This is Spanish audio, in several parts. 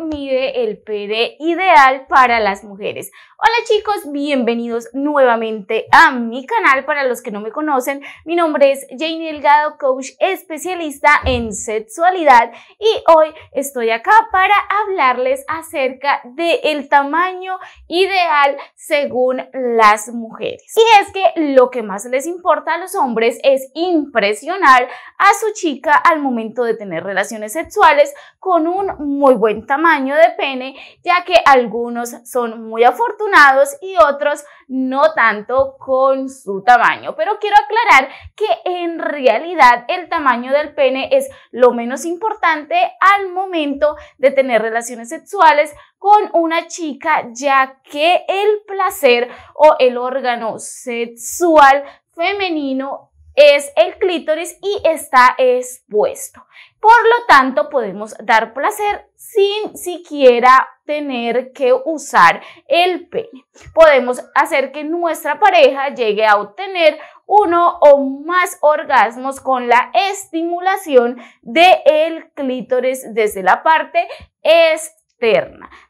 mide el PD ideal para las mujeres. Hola chicos, bienvenidos nuevamente a mi canal. Para los que no me conocen, mi nombre es Jane Delgado, coach especialista en sexualidad y hoy estoy acá para hablarles acerca del tamaño ideal según las mujeres. Y es que lo que más les importa a los hombres es impresionar a su chica al momento de tener relaciones sexuales con un muy buen tamaño de pene, ya que algunos son muy afortunados y otros no tanto con su tamaño. Pero quiero aclarar que en realidad el tamaño del pene es lo menos importante al momento de tener relaciones sexuales con una chica, ya que el placer o el órgano sexual femenino es el clítoris y está expuesto. Por lo tanto, podemos dar placer sin siquiera tener que usar el pene. Podemos hacer que nuestra pareja llegue a obtener uno o más orgasmos con la estimulación del clítoris desde la parte es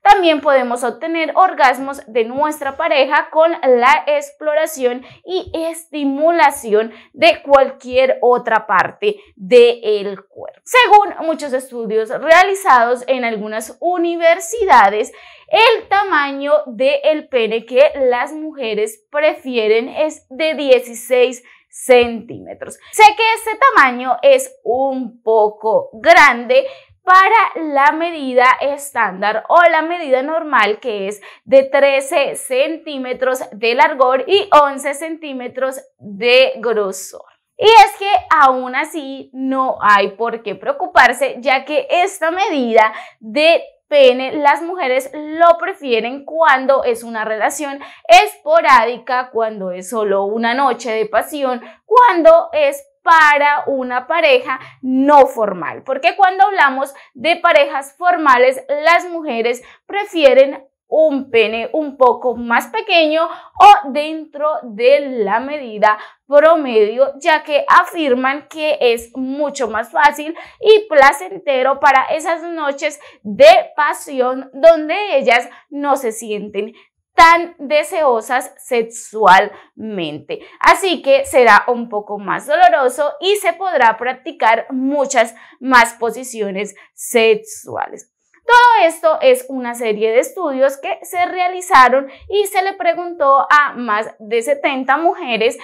también podemos obtener orgasmos de nuestra pareja con la exploración y estimulación de cualquier otra parte del cuerpo. Según muchos estudios realizados en algunas universidades, el tamaño del pene que las mujeres prefieren es de 16 centímetros. Sé que este tamaño es un poco grande, para la medida estándar o la medida normal que es de 13 centímetros de largo y 11 centímetros de grosor. Y es que aún así no hay por qué preocuparse ya que esta medida de pene las mujeres lo prefieren cuando es una relación esporádica, cuando es solo una noche de pasión, cuando es para una pareja no formal, porque cuando hablamos de parejas formales, las mujeres prefieren un pene un poco más pequeño o dentro de la medida promedio, ya que afirman que es mucho más fácil y placentero para esas noches de pasión donde ellas no se sienten tan deseosas sexualmente. Así que será un poco más doloroso y se podrá practicar muchas más posiciones sexuales. Todo esto es una serie de estudios que se realizaron y se le preguntó a más de 70 mujeres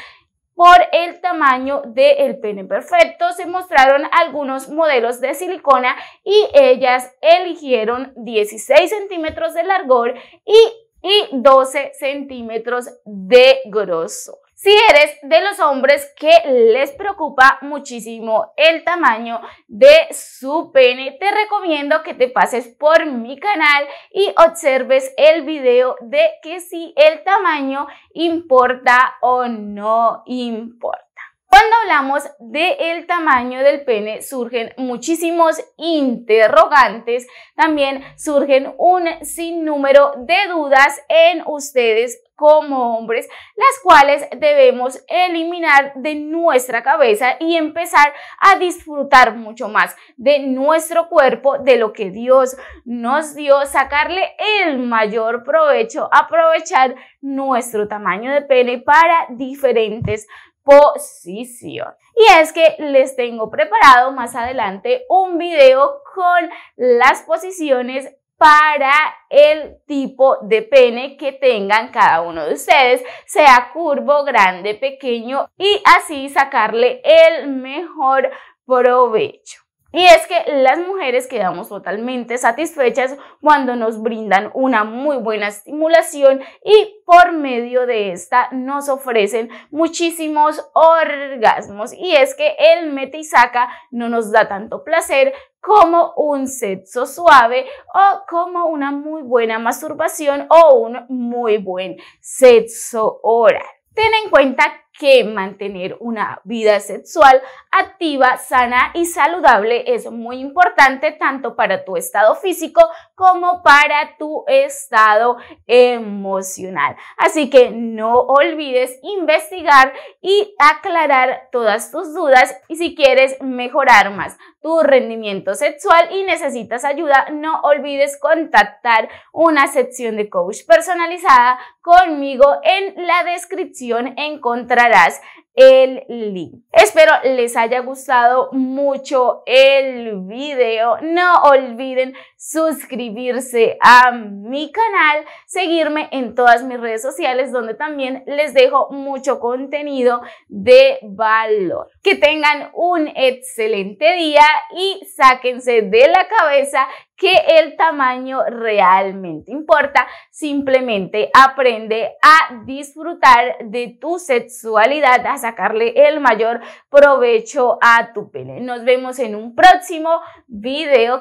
por el tamaño del pene perfecto. Se mostraron algunos modelos de silicona y ellas eligieron 16 centímetros de largor y y 12 centímetros de grosor. Si eres de los hombres que les preocupa muchísimo el tamaño de su pene, te recomiendo que te pases por mi canal y observes el video de que si el tamaño importa o no importa. Cuando hablamos del tamaño del pene surgen muchísimos interrogantes, también surgen un sinnúmero de dudas en ustedes como hombres, las cuales debemos eliminar de nuestra cabeza y empezar a disfrutar mucho más de nuestro cuerpo, de lo que Dios nos dio, sacarle el mayor provecho, aprovechar nuestro tamaño de pene para diferentes posición. Y es que les tengo preparado más adelante un video con las posiciones para el tipo de pene que tengan cada uno de ustedes, sea curvo, grande, pequeño, y así sacarle el mejor provecho. Y es que las mujeres quedamos totalmente satisfechas cuando nos brindan una muy buena estimulación y por medio de esta nos ofrecen muchísimos orgasmos. Y es que el metisaca no nos da tanto placer como un sexo suave o como una muy buena masturbación o un muy buen sexo oral. Ten en cuenta que mantener una vida sexual activa, sana y saludable es muy importante tanto para tu estado físico como para tu estado emocional. Así que no olvides investigar y aclarar todas tus dudas y si quieres mejorar más tu rendimiento sexual y necesitas ayuda, no olvides contactar una sección de coach personalizada conmigo en la descripción encontrar Whereas el link. Espero les haya gustado mucho el video. No olviden suscribirse a mi canal, seguirme en todas mis redes sociales donde también les dejo mucho contenido de valor. Que tengan un excelente día y sáquense de la cabeza que el tamaño realmente importa, simplemente aprende a disfrutar de tu sexualidad, sacarle el mayor provecho a tu pene. Nos vemos en un próximo video.